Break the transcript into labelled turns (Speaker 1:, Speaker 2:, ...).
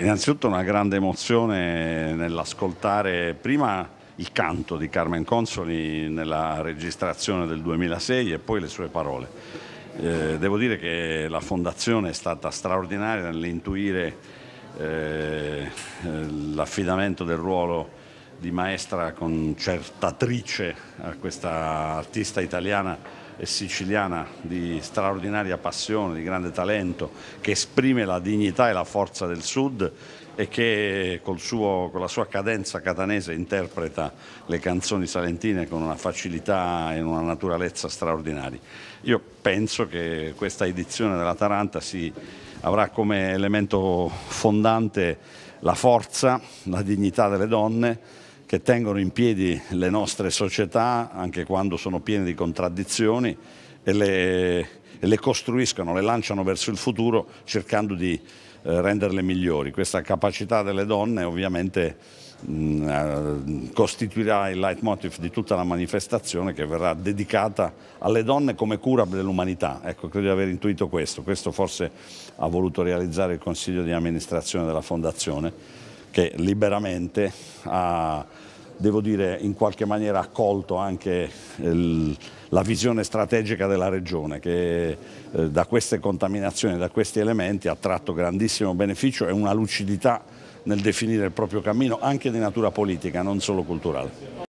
Speaker 1: Innanzitutto una grande emozione nell'ascoltare prima il canto di Carmen Consoli nella registrazione del 2006 e poi le sue parole. Eh, devo dire che la fondazione è stata straordinaria nell'intuire eh, l'affidamento del ruolo di maestra concertatrice a questa artista italiana e siciliana di straordinaria passione, di grande talento, che esprime la dignità e la forza del Sud e che suo, con la sua cadenza catanese interpreta le canzoni salentine con una facilità e una naturalezza straordinaria. Io penso che questa edizione della Taranta si avrà come elemento fondante la forza, la dignità delle donne, che tengono in piedi le nostre società anche quando sono piene di contraddizioni e le, e le costruiscono, le lanciano verso il futuro cercando di eh, renderle migliori. Questa capacità delle donne ovviamente mh, mm, eh, costituirà il leitmotiv di tutta la manifestazione che verrà dedicata alle donne come cura dell'umanità. Ecco, credo di aver intuito questo. Questo forse ha voluto realizzare il Consiglio di amministrazione della Fondazione che liberamente ha, devo dire, in qualche maniera accolto anche il, eh, la visione strategica della regione che eh, da queste contaminazioni, da questi elementi ha tratto grandissimo beneficio e una lucidità nel definire il proprio cammino anche di natura politica, non solo culturale.